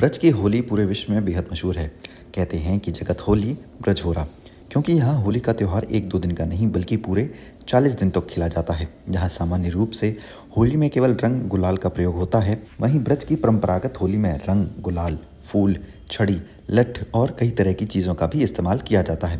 ब्रज की होली पूरे विश्व में बेहद मशहूर है कहते हैं कि जगत होली ब्रज हो रहा क्योंकि यहाँ होली का त्यौहार एक दो दिन का नहीं बल्कि पूरे 40 दिन तक तो खेला जाता है जहाँ सामान्य रूप से होली में केवल रंग गुलाल का प्रयोग होता है वहीं ब्रज की परंपरागत होली में रंग गुलाल फूल छड़ी लठ और कई तरह की चीज़ों का भी इस्तेमाल किया जाता है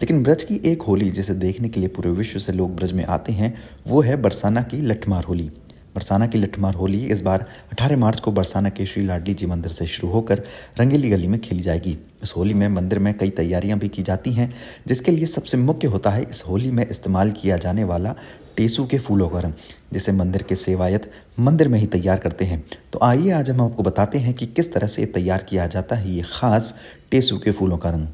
लेकिन ब्रज की एक होली जिसे देखने के लिए पूरे विश्व से लोग ब्रज में आते हैं वो है बरसाना की लठमार होली बरसाना की लठमार होली इस बार 18 मार्च को बरसाना के श्री लाडली जी मंदिर से शुरू होकर रंगीली गली में खेली जाएगी इस होली में मंदिर में कई तैयारियां भी की जाती हैं जिसके लिए सबसे मुख्य होता है इस होली में इस्तेमाल किया जाने वाला टेसू के फूलों का रंग जिसे मंदिर के सेवायत मंदिर में ही तैयार करते हैं तो आइए आज हम आपको बताते हैं कि किस तरह से तैयार किया जाता है ये खास टेसू के फूलों का रंग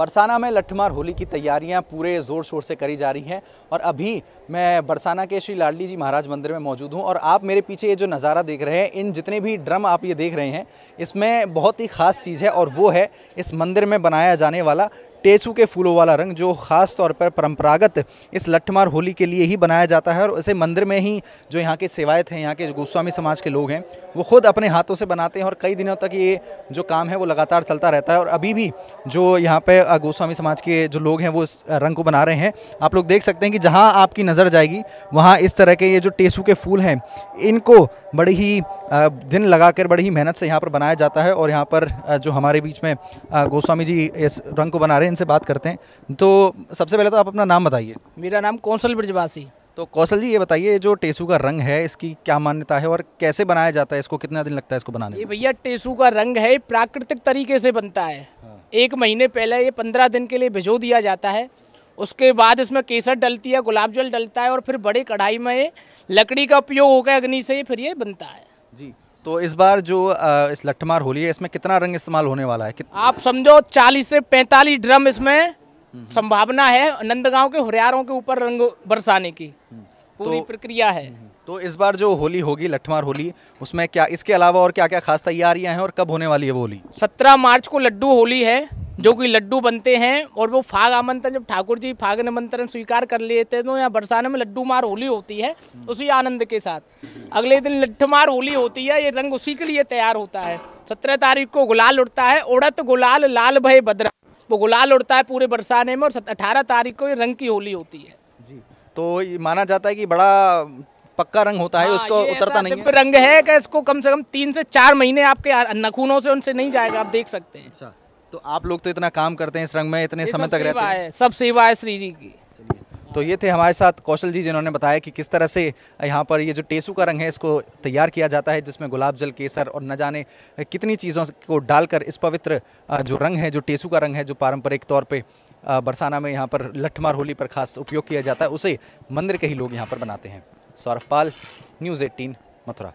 बरसाना में लट्ठमार होली की तैयारियां पूरे ज़ोर शोर से करी जा रही हैं और अभी मैं बरसाना के श्री लाडली जी महाराज मंदिर में मौजूद हूं और आप मेरे पीछे ये जो नज़ारा देख रहे हैं इन जितने भी ड्रम आप ये देख रहे हैं इसमें बहुत ही ख़ास चीज़ है और वो है इस मंदिर में बनाया जाने वाला टेसू के फूलों वाला रंग जो ख़ास तौर पर परंपरागत इस लट्ठमार होली के लिए ही बनाया जाता है और इसे मंदिर में ही जो यहाँ के सेवायत हैं यहाँ के गोस्वामी समाज के लोग हैं वो खुद अपने हाथों से बनाते हैं और कई दिनों तक ये जो काम है वो लगातार चलता रहता है और अभी भी जो यहाँ पर गोस्वामी समाज के जो लोग हैं वो इस रंग को बना रहे हैं आप लोग देख सकते हैं कि जहाँ आपकी नज़र जाएगी वहाँ इस तरह के ये जो टेसू के फूल हैं इनको बड़ी ही दिन कर बड़ी ही मेहनत से यहाँ पर बनाया जाता है और यहाँ पर जो हमारे बीच में गोस्वामी जी इस रंग को बना रहे हैं इनसे बात करते हैं तो सबसे पहले तो आप अपना नाम बताइए मेरा नाम कौशल ब्रजवासी तो कौशल जी ये बताइए जो टेसू का रंग है इसकी क्या मान्यता है और कैसे बनाया जाता है इसको कितना दिन लगता है इसको बनाने ये भैया टेसू का रंग है प्राकृतिक तरीके से बनता है हाँ। एक महीने पहले ये पंद्रह दिन के लिए भिजो दिया जाता है उसके बाद इसमें केसर डलती है गुलाब जल डलता है और फिर बड़े कढ़ाई में लकड़ी का उपयोग होकर अग्नि से फिर ये बनता है जी तो इस बार जो इस लट्ठमार होली है इसमें कितना रंग इस्तेमाल होने वाला है आप समझो 40 से 45 ड्रम इसमें हम्म, हम्म। संभावना है नंदगांव के हुरियारों के ऊपर रंग बरसाने की हम्म। पूरी तो, प्रक्रिया है तो इस बार जो होली होगी लट्ठमार होली उसमें क्या इसके अलावा और क्या क्या खास तैयारियां हैं और कब होने वाली है वो होली सत्रह मार्च को लड्डू होली है जो कि लड्डू बनते हैं और वो फाग आमंत्रण जब ठाकुर जी फाग निमंत्रण स्वीकार कर लेते हैं तो यहाँ बरसाने में लड्डू मार होली होती है उसी आनंद के साथ अगले दिन लट्ठमार होली होती है ये रंग उसी के लिए तैयार होता है सत्रह तारीख को गुलाल उड़ता है उड़त गुलाल लाल भय बदरा वो गुलाल उड़ता है पूरे बरसाने में और अठारह तारीख को ये रंग की होली होती है जी तो माना जाता है कि बड़ा पक्का रंग होता है हाँ, उसको उतरता नहीं है रंग है कि इसको कम से कम तीन से चार महीने आपके नखूनों से उनसे नहीं जाएगा आप देख सकते हैं अच्छा तो आप लोग तो इतना काम करते हैं इस रंग में इतने समय तक रहते हैं सब सेवा है श्री जी की तो ये थे हमारे साथ कौशल जी जिन्होंने बताया कि किस तरह से यहाँ पर ये जो टेसू का रंग है इसको तैयार किया जाता है जिसमें गुलाब जल केसर और न जाने कितनी चीज़ों को डालकर इस पवित्र जो रंग है जो टेसू का रंग है जो पारंपरिक तौर पे बरसाना में यहाँ पर लठमार होली पर खास उपयोग किया जाता है उसे मंदिर के ही लोग यहाँ पर बनाते हैं सौरभ पाल न्यूज़ एटीन मथुरा